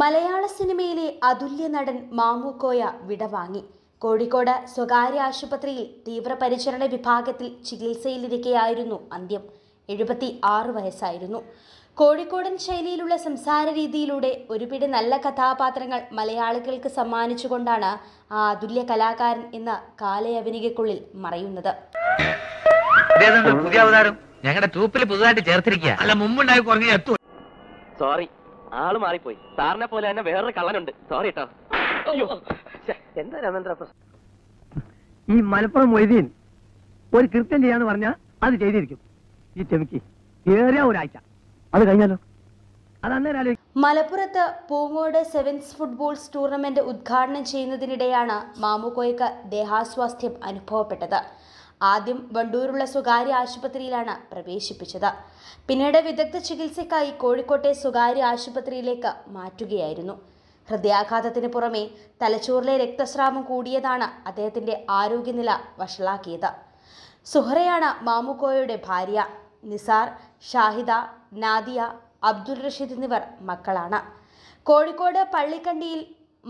മലയാള സിനിമയിലെ അതുല്യ നടൻ മാമുക്കോയ വിടവാങ്ങി കോഴിക്കോട് സ്വകാര്യ ആശുപത്രിയിൽ തീവ്രപരിചരണ വിഭാഗത്തിൽ ചികിത്സയിലിരിക്കെയായിരുന്നു അന്ത്യം എഴുപത്തി ആറ് വയസ്സായിരുന്നു കോഴിക്കോടൻ ശൈലിയിലുള്ള സംസാര രീതിയിലൂടെ ഒരുപിടി നല്ല കഥാപാത്രങ്ങൾ മലയാളികൾക്ക് സമ്മാനിച്ചുകൊണ്ടാണ് ആ അതുല്യ കലാകാരൻ എന്ന കാലയവനികയ്ക്കുള്ളിൽ മറയുന്നത് ഞങ്ങളുടെ തൂപ്പിൽ പുതുതായിട്ട് ചേർത്തിരിക്കുക അല്ല മുമ്പുണ്ടായി കുറഞ്ഞ സോറി ആള് മാറിപ്പോയി സാറിനെ പോലെ തന്നെ വേറൊരു കള്ളനുണ്ട് സോറി കേട്ടോ എന്താ രാമേന്ദ്ര ഈ മലപ്പുറം മൊയ്തീൻ ഒരു കൃത്യം ചെയ്യാന്ന് പറഞ്ഞാൽ അത് ചെയ്തിരിക്കും ഈ ചെമിക്ക് ഏറിയ ഒരാഴ്ച അത് കഴിഞ്ഞാലോ മലപ്പുറത്ത് പൂങ്ങോട് സെവൻസ് ഫുട്ബോൾസ് ടൂർണമെന്റ് ഉദ്ഘാടനം ചെയ്യുന്നതിനിടെയാണ് മാമുക്കോയ്ക്ക് ദേഹാസ്വാസ്ഥ്യം അനുഭവപ്പെട്ടത് ആദ്യം വണ്ടൂരുള്ള സ്വകാര്യ ആശുപത്രിയിലാണ് പ്രവേശിപ്പിച്ചത് പിന്നീട് വിദഗ്ധ ചികിത്സയ്ക്കായി കോഴിക്കോട്ടെ സ്വകാര്യ ആശുപത്രിയിലേക്ക് മാറ്റുകയായിരുന്നു ഹൃദയാഘാതത്തിന് പുറമെ തലച്ചോറിലെ രക്തസ്രാവം കൂടിയതാണ് അദ്ദേഹത്തിന്റെ ആരോഗ്യനില വഷളാക്കിയത് സുഹറയാണ് മാമുക്കോയുടെ ഭാര്യ നിസാർ ഷാഹിദ നാദിയ അബ്ദുൾ റഷീദ് എന്നിവർ മക്കളാണ് കോഴിക്കോട് പള്ളിക്കണ്ടിയിൽ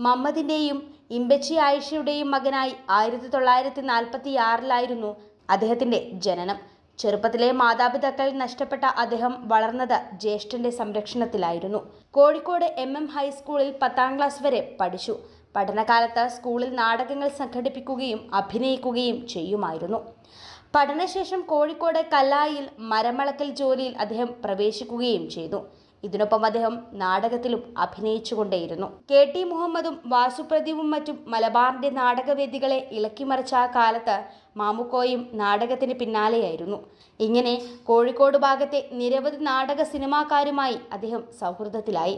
മമ്മദിൻ്റെയും ഇമ്പച്ചി ആയിഷയുടെയും മകനായി ആയിരത്തി തൊള്ളായിരത്തി നാൽപ്പത്തി ആറിലായിരുന്നു അദ്ദേഹത്തിൻ്റെ ജനനം ചെറുപ്പത്തിലെ മാതാപിതാക്കൾ നഷ്ടപ്പെട്ട അദ്ദേഹം വളർന്നത് ജ്യേഷ്ഠന്റെ സംരക്ഷണത്തിലായിരുന്നു കോഴിക്കോട് എം എം ഹൈസ്കൂളിൽ പത്താം ക്ലാസ് വരെ പഠിച്ചു പഠനകാലത്ത് സ്കൂളിൽ നാടകങ്ങൾ സംഘടിപ്പിക്കുകയും അഭിനയിക്കുകയും ചെയ്യുമായിരുന്നു പഠനശേഷം കോഴിക്കോട് കല്ലായിൽ മരമളക്കൽ ജോലിയിൽ അദ്ദേഹം പ്രവേശിക്കുകയും ചെയ്തു ഇതിനൊപ്പം അദ്ദേഹം നാടകത്തിലും അഭിനയിച്ചുകൊണ്ടേയിരുന്നു കെ ടി മുഹമ്മദും വാസുപ്രദീപും മറ്റും മലബാറിന്റെ നാടകവേദികളെ ഇളക്കിമറിച്ച ആ കാലത്ത് മാമുക്കോയും നാടകത്തിന് പിന്നാലെയായിരുന്നു ഇങ്ങനെ കോഴിക്കോട് ഭാഗത്തെ നിരവധി നാടക സിനിമാക്കാരുമായി അദ്ദേഹം സൗഹൃദത്തിലായി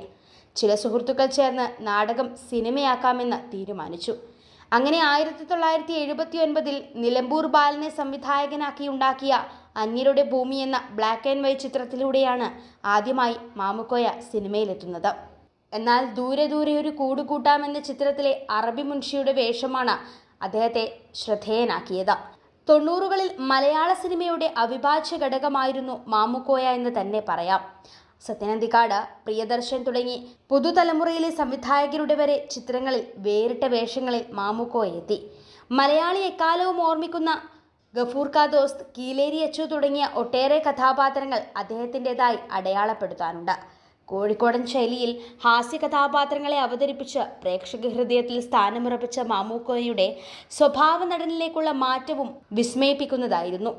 ചില സുഹൃത്തുക്കൾ ചേർന്ന് നാടകം സിനിമയാക്കാമെന്ന് തീരുമാനിച്ചു അങ്ങനെ ആയിരത്തി തൊള്ളായിരത്തി എഴുപത്തി ഒൻപതിൽ നിലമ്പൂർ ബാലനെ സംവിധായകനാക്കി ഉണ്ടാക്കിയ അന്യരുടെ ഭൂമി എന്ന ബ്ലാക്ക് ആൻഡ് വൈറ്റ് ചിത്രത്തിലൂടെയാണ് ആദ്യമായി മാമുക്കോയ സിനിമയിലെത്തുന്നത് എന്നാൽ ദൂരെ ദൂരെ ഒരു കൂടുകൂട്ടാമെന്ന ചിത്രത്തിലെ അറബി മുൻഷിയുടെ വേഷമാണ് അദ്ദേഹത്തെ ശ്രദ്ധേയനാക്കിയത് തൊണ്ണൂറുകളിൽ മലയാള സിനിമയുടെ അവിഭാജ്യ ഘടകമായിരുന്നു മാമുക്കോയ എന്ന് തന്നെ പറയാം സത്യനന്ദിക്കാട് പ്രിയദർശൻ തുടങ്ങി പുതുതലമുറയിലെ സംവിധായകരുടെ വരെ ചിത്രങ്ങളിൽ വേറിട്ട വേഷങ്ങളിൽ മാമുക്കോയ എത്തി മലയാളി എക്കാലവും ഓർമ്മിക്കുന്ന ഗഫൂർ ദോസ്ത് കീലേരി അച്ചു തുടങ്ങിയ ഒട്ടേറെ കഥാപാത്രങ്ങൾ അദ്ദേഹത്തിൻ്റെതായി അടയാളപ്പെടുത്താനുണ്ട് കോഴിക്കോടൻ ശൈലിയിൽ ഹാസ്യ കഥാപാത്രങ്ങളെ അവതരിപ്പിച്ച് പ്രേക്ഷക ഹൃദയത്തിൽ സ്ഥാനമുറപ്പിച്ച മാമൂക്കോയുടെ സ്വഭാവ നടനിലേക്കുള്ള മാറ്റവും വിസ്മയിപ്പിക്കുന്നതായിരുന്നു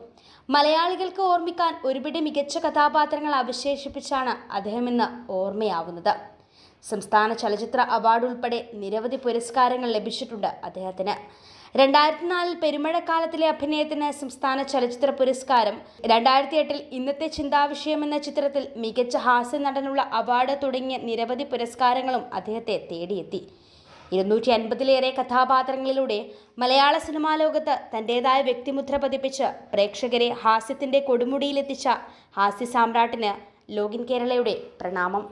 മലയാളികൾക്ക് ഓർമ്മിക്കാൻ ഒരുപിടി മികച്ച കഥാപാത്രങ്ങൾ അവശേഷിപ്പിച്ചാണ് അദ്ദേഹമെന്ന് ഓർമ്മയാവുന്നത് സംസ്ഥാന ചലച്ചിത്ര അവാർഡ് ഉൾപ്പെടെ നിരവധി പുരസ്കാരങ്ങൾ ലഭിച്ചിട്ടുണ്ട് അദ്ദേഹത്തിന് രണ്ടായിരത്തി നാലിൽ പെരുമഴക്കാലത്തിലെ അഭിനയത്തിന് സംസ്ഥാന ചലച്ചിത്ര പുരസ്കാരം രണ്ടായിരത്തി എട്ടിൽ ഇന്നത്തെ ചിന്താവിഷയം എന്ന ചിത്രത്തിൽ മികച്ച ഹാസ്യ നടനുള്ള അവാർഡ് തുടങ്ങിയ നിരവധി പുരസ്കാരങ്ങളും അദ്ദേഹത്തെ തേടിയെത്തി ഇരുന്നൂറ്റി അൻപതിലേറെ കഥാപാത്രങ്ങളിലൂടെ മലയാള സിനിമാ ലോകത്ത് തൻ്റെതായ വ്യക്തിമുദ്ര പതിപ്പിച്ച് പ്രേക്ഷകരെ ഹാസ്യത്തിൻ്റെ കൊടുമുടിയിലെത്തിച്ച ഹാസ്യ സാമ്രാട്ടിന് ലോഗിൻ കേരളയുടെ പ്രണാമം